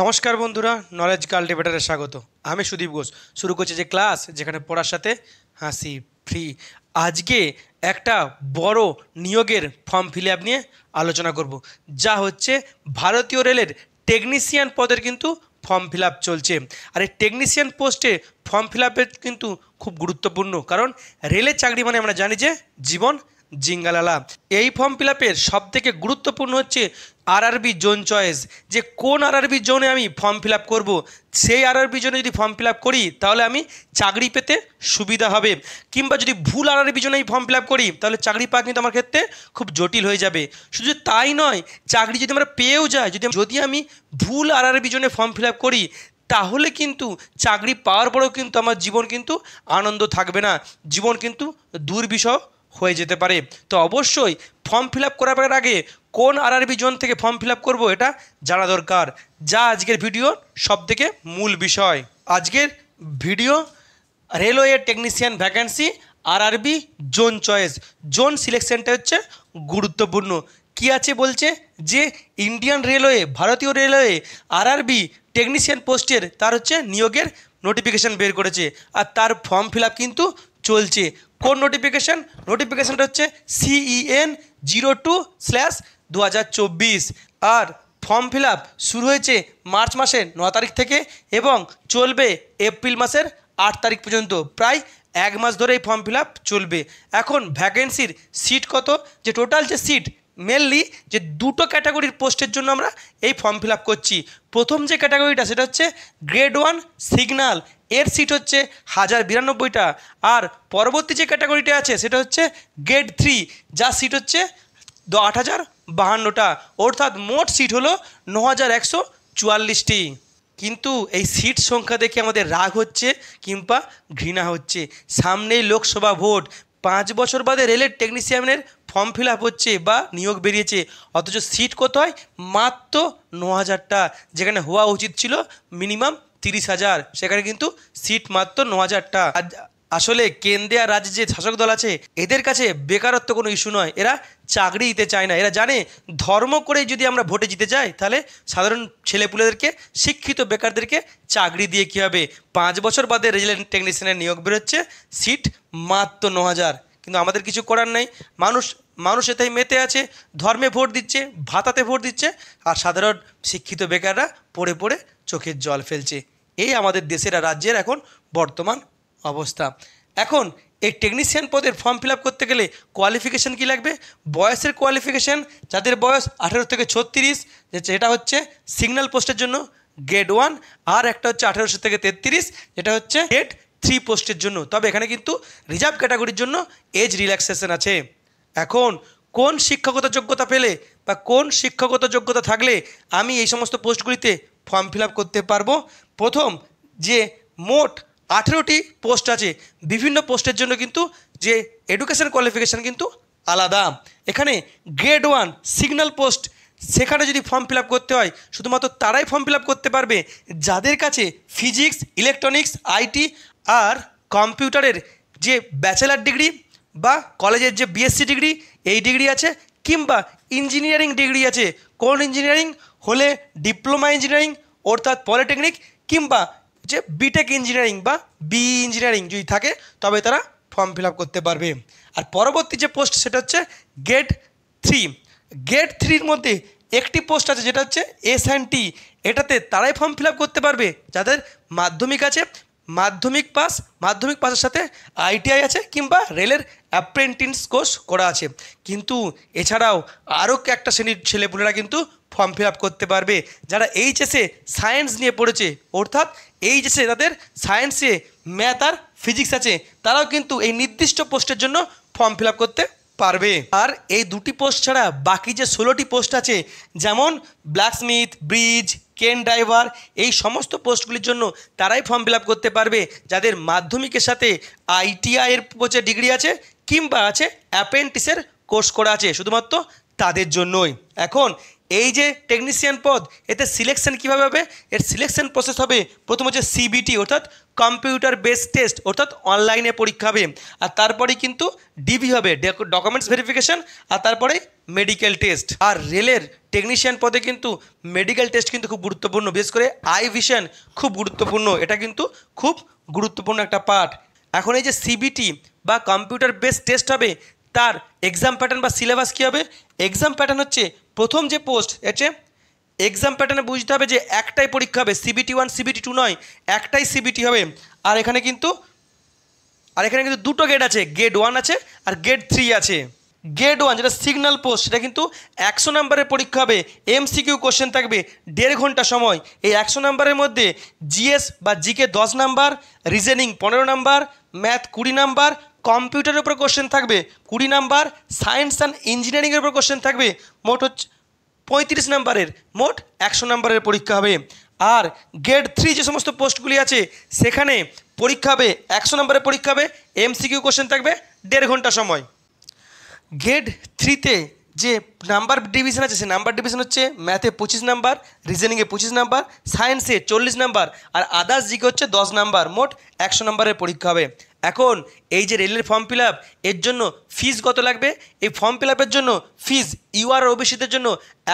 নমস্কার বন্ধুরা নলেজ কাল্টিভেটারে স্বাগত আমি সুদীপ ঘোষ শুরু করছি যে ক্লাস যেখানে পড়ার সাথে হাসি ফ্রি আজকে একটা বড় নিয়োগের ফর্ম ফিল আপ নিয়ে আলোচনা করব যা হচ্ছে ভারতীয় রেলের টেকনিশিয়ান পদের কিন্তু ফর্ম ফিল আপ চলছে আর এই টেকনিশিয়ান পোস্টে ফর্ম ফিল আপের কিন্তু খুব গুরুত্বপূর্ণ কারণ রেলের চাকরি মানে আমরা জানি যে জীবন জিঙ্গালালা এই ফর্ম ফিল আপের সবথেকে গুরুত্বপূর্ণ হচ্ছে আরআরবি জোন চয়েস যে কোন আর আরবি জোনে আমি ফর্ম ফিল আপ করবো সেই আরবি জোনে যদি ফর্ম ফিল আপ করি তাহলে আমি চাকরি পেতে সুবিধা হবে কিংবা যদি ভুল আর আরবি জোনে আমি ফর্ম ফিল আপ করি তাহলে চাকরি পাওয়া কিন্তু আমার ক্ষেত্রে খুব জটিল হয়ে যাবে শুধু তাই নয় চাকরি যদি আমরা পেয়েও যাই যদি যদি আমি ভুল আরবি জোনে ফর্ম ফিল আপ করি তাহলে কিন্তু চাকরি পাওয়ার পরেও কিন্তু আমার জীবন কিন্তু আনন্দ থাকবে না জীবন কিন্তু দুর্বিষহ হয়ে যেতে পারে তো অবশ্যই ফর্ম ফিল আপ করার আগে কোন আরবি জোন থেকে ফর্ম ফিল আপ করবো এটা জানা দরকার যা আজকের সব সবথেকে মূল বিষয় আজকের video railway technician vacancy RRB zone choice zone সিলেকশনটা হচ্ছে গুরুত্বপূর্ণ কি আছে বলছে যে ইন্ডিয়ান রেলওয়ে ভারতীয় রেলওয়ে আরআরবি টেকনিশিয়ান পোস্টের তার হচ্ছে নিয়োগের নোটিফিকেশান বের করেছে আর তার ফর্ম ফিল কিন্তু চলছে কোন নোটিফিকেশান নোটিফিকেশানটা হচ্ছে সিইএন জিরো টু স্ল্যাশ দু আর ফর্ম ফিল শুরু হয়েছে মার্চ মাসের ন তারিখ থেকে এবং চলবে এপ্রিল মাসের আট তারিখ পর্যন্ত প্রায় এক মাস ধরে এই ফর্ম ফিল চলবে এখন ভ্যাকেন্সির সিট কত যে টোটাল যে সিট মেনলি যে দুটো ক্যাটাগরির পোস্টের জন্য আমরা এই ফর্ম ফিল করছি প্রথম যে ক্যাটাগরিটা সেটা হচ্ছে গ্রেড ওয়ান সিগনাল এর সিট হচ্ছে হাজার বিরানব্বইটা আর পরবর্তী যে ক্যাটাগরিটা আছে সেটা হচ্ছে গ্রেড থ্রি যার সিট হচ্ছে আট হাজার বাহান্নটা অর্থাৎ মোট সিট হলো ন হাজার একশো চুয়াল্লিশটি কিন্তু এই সিট সংখ্যা দেখে আমাদের রাগ হচ্ছে কিংবা ঘৃণা হচ্ছে সামনেই লোকসভা ভোট পাঁচ বছর বাদে রেলের টেকনিশিয়ানের ফর্ম ফিল আপ হচ্ছে বা নিয়োগ বেরিয়েছে অথচ সিট কত হয় মাত্র ন হাজারটা যেখানে হওয়া উচিত ছিল মিনিমাম তিরিশ হাজার সেখানে কিন্তু সিট মাত্র ন হাজারটা আসলে কেন্দ্রে আর রাজ্যে যে শাসক দল আছে এদের কাছে বেকারত্ব কোনো ইস্যু নয় এরা চাকরি দিতে চায় না এরা জানে ধর্ম করে যদি আমরা ভোটে জিতে যাই তাহলে সাধারণ ছেলেপুলেদেরকে শিক্ষিত বেকারদেরকে চাকরি দিয়ে কী হবে পাঁচ বছর বাদে রেজিলেন্ট টেকনিশিয়ানের নিয়োগ বেরোচ্ছে সিট মাত্র ন হাজার কিন্তু আমাদের কিছু করার নাই মানুষ মানুষ এতেই মেতে আছে ধর্মে ভোট দিচ্ছে ভাতাতে ভোট দিচ্ছে আর সাধারণ শিক্ষিত বেকাররা পড়ে পড়ে চোখের জল ফেলছে এই আমাদের দেশের আর রাজ্যের এখন বর্তমান অবস্থা এখন এই টেকনিশিয়ান পদের ফর্ম ফিল করতে গেলে কোয়ালিফিকেশান কি লাগবে বয়সের কোয়ালিফিকেশান যাদের বয়স আঠেরো থেকে ছত্রিশ যেটা হচ্ছে সিগন্যাল পোস্টের জন্য গ্রেড ওয়ান আর একটা হচ্ছে আঠেরোশো থেকে তেত্রিশ যেটা হচ্ছে গ্রেড থ্রি পোস্টের জন্য তবে এখানে কিন্তু রিজার্ভ ক্যাটাগরির জন্য এজ রিল্যাক্সেশন আছে এখন কোন শিক্ষকতা যোগ্যতা পেলে বা কোন শিক্ষকতা যোগ্যতা থাকলে আমি এই সমস্ত পোস্টগুলিতে ফর্ম ফিল করতে পারবো প্রথম যে মোট আঠেরোটি পোস্ট আছে বিভিন্ন পোস্টের জন্য কিন্তু যে এডুকেশন কোয়ালিফিকেশান কিন্তু আলাদা এখানে গ্রেড ওয়ান সিগন্যাল পোস্ট সেখানে যদি ফর্ম ফিল করতে হয় শুধুমাত্র তারাই ফর্ম ফিল করতে পারবে যাদের কাছে ফিজিক্স ইলেকট্রনিক্স আইটি আর কম্পিউটারের যে ব্যাচেলার ডিগ্রি বা কলেজের যে বিএসসি ডিগ্রি এই ডিগ্রি আছে কিংবা ইঞ্জিনিয়ারিং ডিগ্রি আছে কোন ইঞ্জিনিয়ারিং হলে ডিপ্লোমা ইঞ্জিনিয়ারিং অর্থাৎ পলিটেকনিক কিংবা যে বিটেক ইঞ্জিনিয়ারিং বা বি ইঞ্জিনিয়ারিং e যদি থাকে তবে তারা ফর্ম ফিল করতে পারবে আর পরবর্তী যে পোস্ট সেটা হচ্ছে গেট থ্রি গেট থ্রির মধ্যে একটি পোস্ট আছে যেটা হচ্ছে এস অ্যান্ড টি এটাতে তারাই ফর্ম ফিল করতে পারবে যাদের মাধ্যমিক আছে মাধ্যমিক পাস মাধ্যমিক পাসের সাথে আইটিআই আছে কিংবা রেলের অ্যাপ্রেন্টিস কোর্স করা আছে কিন্তু এছাড়াও আরও একটা শ্রেণীর ছেলেপুলেরা কিন্তু ফর্ম ফিল করতে পারবে যারা এইচএসে সায়েন্স নিয়ে পড়েছে অর্থাৎ এইচএসে তাদের সায়েন্সে ম্যাথ আর ফিজিক্স আছে তারাও কিন্তু এই নির্দিষ্ট পোস্টের জন্য ফর্ম ফিল করতে পারবে আর এই দুটি পোস্ট ছাড়া বাকি যে ষোলোটি পোস্ট আছে যেমন ব্ল্যাকস্মিথ ব্রিজ কেন ড্রাইভার এই সমস্ত পোস্টগুলির জন্য তারাই ফর্ম ফিল করতে পারবে যাদের মাধ্যমিকের সাথে আইটিআইয়ের হচ্ছে ডিগ্রি আছে কিংবা আছে অ্যাপেন্টিসের কোর্স করা আছে শুধুমাত্র তাদের জন্যই এখন এই যে টেকনিশিয়ান পদ এতে সিলেকশন কীভাবে হবে এর সিলেকশন প্রসেস হবে প্রথম হচ্ছে সিবিটি অর্থাৎ কম্পিউটার বেস টেস্ট অর্থাৎ অনলাইনে পরীক্ষা হবে আর তারপরেই কিন্তু ডিবি হবে ডকুমেন্টস ভেরিফিকেশান আর তারপরে মেডিকেল টেস্ট আর রেলের টেকনিশিয়ান পদে কিন্তু মেডিকেল টেস্ট কিন্তু খুব গুরুত্বপূর্ণ বিশেষ করে আই ভিশন খুব গুরুত্বপূর্ণ এটা কিন্তু খুব গুরুত্বপূর্ণ একটা পার্ট এখন এই যে সিবিটি বা কম্পিউটার বেস টেস্ট হবে তার এক্সাম প্যাটার্ন বা সিলেবাস কী হবে এক্সাম প্যাটার্ন হচ্ছে প্রথম যে পোস্ট হচ্ছে এক্সাম প্যাটার্নে বুঝতে হবে যে একটাই পরীক্ষা হবে সিবিটি ওয়ান সিবিটি টু নয় একটাই সিবিটি হবে আর এখানে কিন্তু আর এখানে কিন্তু দুটো গেট আছে গেট ওয়ান আছে আর গেট থ্রি আছে গেট ওয়ান যেটা সিগন্যাল পোস্ট সেটা কিন্তু একশো নাম্বারের পরীক্ষা হবে এমসিকিউ কোশ্চেন থাকবে দেড় ঘন্টা সময় এই একশো নাম্বারের মধ্যে জিএস বা জিকে দশ নাম্বার রিজেনিং পনেরো নাম্বার ম্যাথ কুড়ি নাম্বার কম্পিউটারের উপর কোশ্চেন থাকবে কুড়ি নাম্বার সায়েন্স অ্যান্ড ইঞ্জিনিয়ারিংয়ের উপর কোশ্চেন থাকবে মোট হচ্ছে পঁয়ত্রিশ নাম্বারের মোট একশো নাম্বারের পরীক্ষা হবে আর গ্রেড থ্রি যে সমস্ত পোস্টগুলি আছে সেখানে পরীক্ষা হবে একশো নাম্বারের পরীক্ষা হবে এমসিকিউ কোশ্চেন থাকবে দেড় ঘন্টা সময় গ্রেড থ্রিতে যে নাম্বার ডিভিশন আছে সে নাম্বার ডিভিশন হচ্ছে ম্যাথে পঁচিশ নাম্বার রিজনিংয়ে পঁচিশ নাম্বার সায়েন্সে চল্লিশ নাম্বার আর আদার্স জিকে হচ্ছে দশ নাম্বার মোট একশো নাম্বারের পরীক্ষা হবে এখন এই যে রেলের ফর্ম ফিল এর জন্য ফিস কত লাগবে এই ফর্ম ফিল আপের জন্য ফিস ইউআর ওবিসিদের জন্য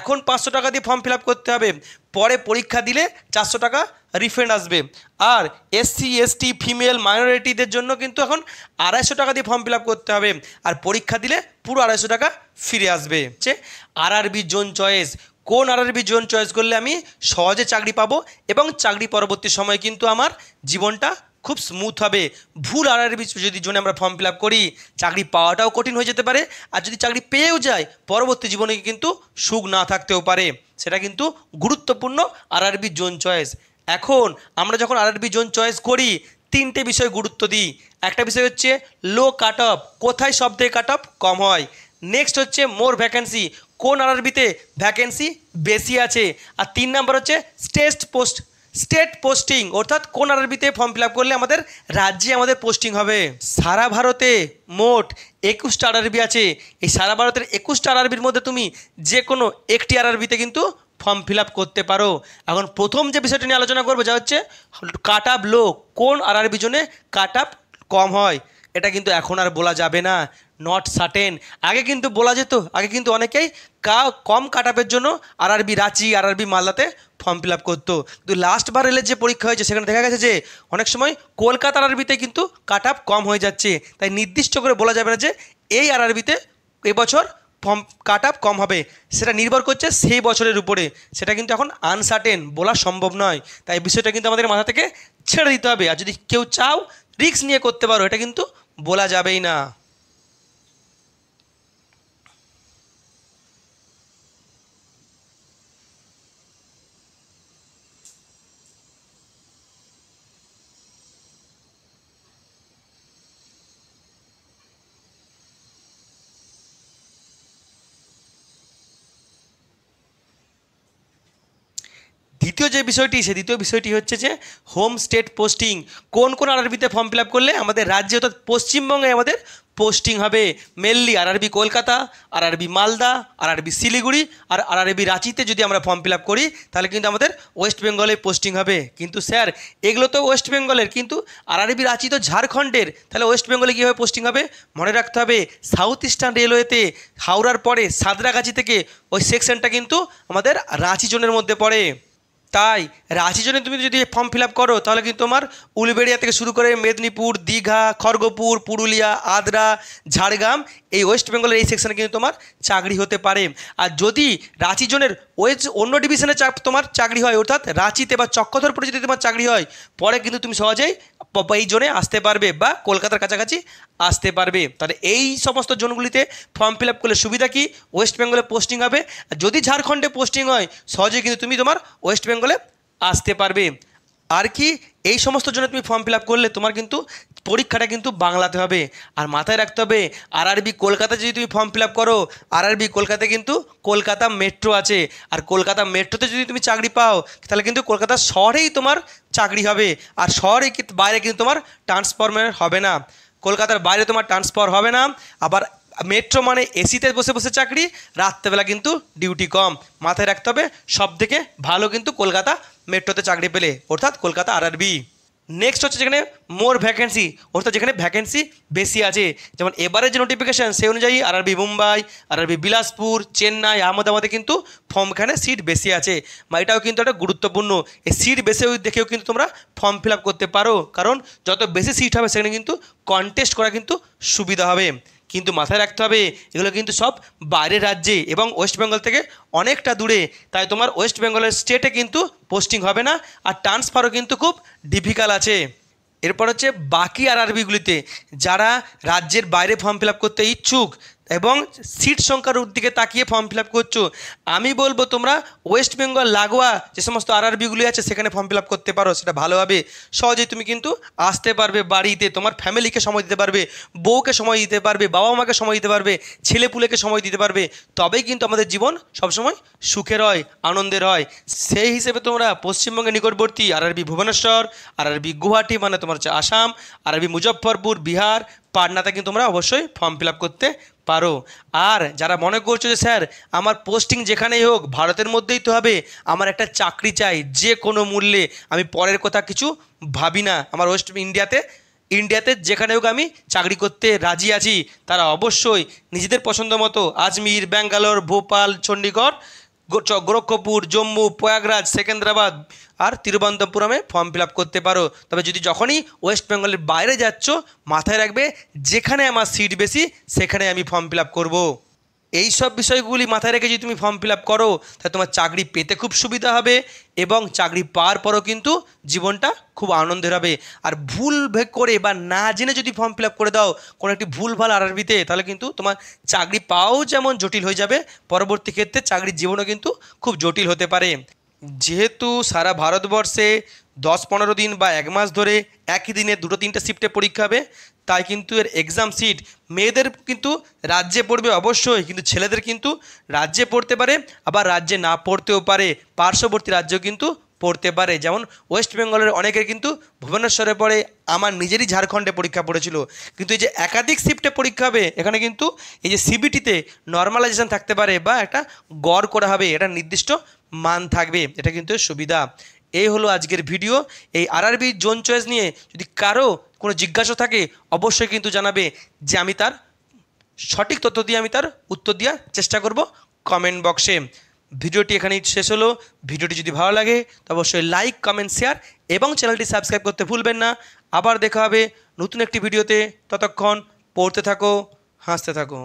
এখন পাঁচশো টাকা দিয়ে ফর্ম ফিল করতে হবে পরে পরীক্ষা দিলে চারশো টাকা রিফান্ড আসবে আর এসসি এসটি ফিমেল মাইনরিটিদের জন্য কিন্তু এখন আড়াইশো টাকা দিয়ে ফর্ম ফিল করতে হবে আর পরীক্ষা দিলে পুরো আড়াইশো টাকা ফিরে আসবে হচ্ছে আরবি জোন চয়েস কোন আরবি জোন চয়েস করলে আমি সহজে চাকরি পাবো এবং চাকরি পরবর্তী সময়ে কিন্তু আমার জীবনটা খুব স্মুথ হবে ভুল আরআরবি যদি জন্য আমরা ফর্ম ফিল করি চাকরি পাওয়াটাও কঠিন হয়ে যেতে পারে আর যদি চাকরি পেয়েও যায় পরবর্তী জীবনে কিন্তু সুখ না থাকতেও পারে সেটা কিন্তু গুরুত্বপূর্ণ আরআরবি জোন চয়েস এখন আমরা যখন আরআরবি জোন চয়েস করি তিনটে বিষয় গুরুত্ব দিই একটা বিষয় হচ্ছে লো কাট অফ কোথায় সব থেকে কাট অফ কম হয় নেক্সট হচ্ছে মোর ভ্যাকেন্সি কোন আরআরবিতে ভ্যাকেন্সি বেশি আছে আর তিন নাম্বার হচ্ছে স্টেস্ট পোস্ট স্টেট পোস্টিং অর্থাৎ কোন আরবিতে ফর্ম ফিল করলে আমাদের রাজ্যে আমাদের পোস্টিং হবে সারা ভারতে মোট একুশটা আরবি আছে এই সারা ভারতের একুশটা আরবির মধ্যে তুমি যে কোনো একটি আরবিতে কিন্তু ফর্ম ফিল করতে পারো এখন প্রথম যে বিষয়টি নিয়ে আলোচনা করবো যা হচ্ছে কাট আপ লো কোন আরআরবির জন্যে কাট আপ কম হয় এটা কিন্তু এখন আর বলা যাবে না নট সার্টেন আগে কিন্তু বলা যেত আগে কিন্তু অনেকেই কা কম কাটাপের জন্য আরআরবি রাঁচি আরআরবি মালদাতে ফর্ম ফিল আপ করতো কিন্তু লাস্ট বার রেলের যে পরীক্ষা হয়েছে সেখানে দেখা গেছে যে অনেক সময় কলকাতা আরআরবিতে কিন্তু কাট কম হয়ে যাচ্ছে তাই নির্দিষ্ট করে বলা যাবে না যে এই আরআরবিতে এবছর ফর্ম কাট আপ কম হবে সেটা নির্ভর করছে সেই বছরের উপরে সেটা কিন্তু এখন আনসার্টেন বলা সম্ভব নয় তাই বিষয়টা কিন্তু আমাদের মাথা থেকে ছেড়ে দিতে হবে আর যদি কেউ চাও রিক্স নিয়ে করতে পারো এটা কিন্তু বলা যাবেই না যে বিষয়টি সে দ্বিতীয় বিষয়টি হচ্ছে যে হোম স্টেট পোস্টিং কোন কোন আরআরবিতে ফর্ম ফিল করলে আমাদের রাজ্যে অর্থাৎ পশ্চিমবঙ্গে আমাদের পোস্টিং হবে mainly RRB Kolkata RRB Malda RRB Siliguri আর আরআরবি রাঁচিতে যদি আমরা ফর্ম ফিল করি তাহলে কিন্তু আমাদের ওয়েস্ট বেঙ্গলে পোস্টিং হবে কিন্তু স্যার এগুলো তো ওয়েস্ট বেঙ্গলের কিন্তু আরআরবি রাঁচি তো ঝাড়খণ্ডের তাহলে ওয়েস্ট বেঙ্গলে কীভাবে পোস্টিং হবে মনে রাখতে হবে সাউথ ইস্টার্ন রেলওয়েতে হাওড়ার পরে সাদরাগাছি থেকে ওই সেকশনটা কিন্তু আমাদের রাঁচি জোনের মধ্যে পড়ে তাই রাঁচির জন্য তুমি যদি ফর্ম ফিল করো তাহলে কিন্তু তোমার উলবেড়িয়া থেকে শুরু করে মেদিনীপুর দীঘা খড়গপুর পুরুলিয়া আদ্রা ঝাড়গ্রাম এই ওয়েস্ট বেঙ্গলের এই সেকশনে কিন্তু তোমার চাকরি হতে পারে আর যদি রাঁচি জোনের ওয়েস্ট অন্য ডিভিশনে তোমার চাকরি হয় অর্থাৎ রাঁচিতে বা চক্রধরপুরে যদি তোমার চাকরি হয় পরে কিন্তু তুমি সহজেই এই জোনে আসতে পারবে বা কলকাতার কাছাকাছি আসতে পারবে তাহলে এই সমস্ত জোনগুলিতে ফর্ম ফিল আপ করলে সুবিধা কি ওয়েস্ট বেঙ্গলে পোস্টিং হবে যদি ঝাড়খণ্ডে পোস্টিং হয় সহজে কিন্তু তুমি তোমার ওয়েস্ট বেঙ্গলে আসতে পারবে আর কি এই সমস্ত জন্য তুমি ফর্ম ফিল করলে তোমার কিন্তু পরীক্ষাটা কিন্তু বাংলাতে হবে আর মাথায় রাখতে হবে আর আরবি কলকাতা যদি তুমি ফর্ম ফিল করো আর আরবি কলকাতায় কিন্তু কলকাতা মেট্রো আছে আর কলকাতা মেট্রোতে যদি তুমি চাকরি পাও তাহলে কিন্তু কলকাতা শহরেই তোমার চাকরি হবে আর শহরে বাইরে কিন্তু তোমার ট্রান্সফরমার হবে না কলকাতার বাইরে তোমার ট্রান্সফার হবে না আবার মেট্রো মানে এসিতে বসে বসে চাকরি রাত্রেবেলা কিন্তু ডিউটি কম মাথায় রাখতে হবে সব থেকে ভালো কিন্তু কলকাতা মেট্রোতে চাকরি পেলে অর্থাৎ কলকাতা আরআরবি নেক্সট হচ্ছে যেখানে মোর ভ্যাকেন্সি অর্থাৎ যেখানে ভ্যাকেন্সি বেশি আছে যেমন এবারে যে নোটিফিকেশান সেই অনুযায়ী আরবি মুম্বাই আরআরবি বিলাসপুর চেন্নাই আহমেদাবাদে কিন্তু ফর্মখানে সিট বেশি আছে বা এটাও কিন্তু একটা গুরুত্বপূর্ণ এই সিট বেশি দেখেও কিন্তু তোমরা ফর্ম ফিল করতে পারো কারণ যত বেশি সিট হবে সেখানে কিন্তু কন্টেস্ট করা কিন্তু সুবিধা হবে কিন্তু মাথায় রাখতে হবে এগুলো কিন্তু সব বাইরের রাজ্যে এবং ওয়েস্ট বেঙ্গল থেকে অনেকটা দূরে তাই তোমার ওয়েস্ট বেঙ্গলের স্টেটে কিন্তু পোস্টিং হবে না আর ট্রান্সফারও কিন্তু খুব ডিফিকাল্ট আছে এরপর হচ্ছে বাকি আর আরবিগুলিতে যারা রাজ্যের বাইরে ফর্ম ফিল করতে ইচ্ছুক এবং সিট সংখ্যার দিকে তাকিয়ে ফর্ম ফিল করছো আমি বলবো তোমরা ওয়েস্ট বেঙ্গল লাগোয়া যে সমস্ত আরআরবিগুলি আছে সেখানে ফর্ম ফিল করতে পারো সেটা ভালো হবে সহজেই তুমি কিন্তু আসতে পারবে বাড়িতে তোমার ফ্যামিলিকে সময় দিতে পারবে বউকে সময় দিতে পারবে বাবা মাকে সময় দিতে পারবে ছেলে পুলেকে সময় দিতে পারবে তবেই কিন্তু আমাদের জীবন সবসময় সুখের হয় আনন্দের হয় সেই হিসেবে তোমরা পশ্চিমবঙ্গের নিকটবর্তী আরআরবি ভুবনেশ্বর আরআরবি গুয়াহাটি মানে তোমার হচ্ছে আসাম আরআরবি মুজফ্ফরপুর বিহার পার্টনারতে কিন্তু তোমরা অবশ্যই ফর্ম ফিল করতে পারো আর যারা মনে করছো যে স্যার আমার পোস্টিং যেখানেই হোক ভারতের মধ্যেই তো হবে আমার একটা চাকরি চাই যে কোনো মূল্যে আমি পরের কথা কিছু ভাবি না আমার ওয়েস্ট ইন্ডিয়াতে ইন্ডিয়াতে যেখানে হোক আমি চাকরি করতে রাজি আছি তারা অবশ্যই নিজেদের পছন্দ মতো আজমির ব্যাঙ্গালোর ভোপাল চণ্ডীগড় গোরক্ষপুর জম্মু প্রয়াগরাজ সেকেন্দ্রাবাদ আর তিরুবনন্তপুরমে ফর্ম ফিল করতে পারো তবে যদি যখনই ওয়েস্ট বেঙ্গলের বাইরে যাচ্ছ মাথায় রাখবে যেখানে আমার সিট বেশি সেখানে আমি ফর্ম ফিল করবো এই সব বিষয়গুলি মাথায় রেখে যদি তুমি ফর্ম ফিল করো তাহলে তোমার চাকরি পেতে খুব সুবিধা হবে এবং চাকরি পাওয়ার পরও কিন্তু জীবনটা খুব আনন্দের হবে আর ভুল করে বা না জেনে যদি ফর্ম ফিল করে দাও কোনো একটি ভুলভাল আরবিতে তাহলে কিন্তু তোমার চাকরি পাওয়াও যেমন জটিল হয়ে যাবে পরবর্তী ক্ষেত্রে চাকরির জীবনও কিন্তু খুব জটিল হতে পারে যেহেতু সারা ভারতবর্ষে দশ পনেরো দিন বা এক মাস ধরে একই দিনে দুটো তিনটে শিফটে পরীক্ষা হবে তাই কিন্তু এর এক্সাম সিট মেয়েদের কিন্তু রাজ্যে পড়বে অবশ্যই কিন্তু ছেলেদের কিন্তু রাজ্যে পড়তে পারে আবার রাজ্যে না পড়তেও পারে পার্শ্ববর্তী রাজ্য কিন্তু পড়তে পারে যেমন ওয়েস্ট বেঙ্গলের অনেকের কিন্তু ভুবনেশ্বরে পড়ে আমার নিজেরই ঝাড়খণ্ডে পরীক্ষা পড়েছিল কিন্তু এই যে একাধিক শিফটে পরীক্ষা হবে এখানে কিন্তু এই যে সিবিটিতে নর্মালাইজেশান থাকতে পারে বা একটা গড় করা হবে এটা নির্দিষ্ট মান থাকবে এটা কিন্তু সুবিধা এই হলো আজকের ভিডিও এই আরআরবি জোন চয়েস নিয়ে যদি কারো কোনো জিজ্ঞাসা থাকে অবশ্যই কিন্তু জানাবে যে আমি তার সঠিক তথ্য দিয়ে আমি তার উত্তর দেওয়ার চেষ্টা করব কমেন্ট বক্সে ভিডিওটি এখানেই শেষ হলো ভিডিওটি যদি ভালো লাগে তো অবশ্যই লাইক কমেন্ট শেয়ার এবং চ্যানেলটি সাবস্ক্রাইব করতে ভুলবেন না আবার দেখা হবে নতুন একটি ভিডিওতে ততক্ষণ পড়তে থাকো হাসতে থাকো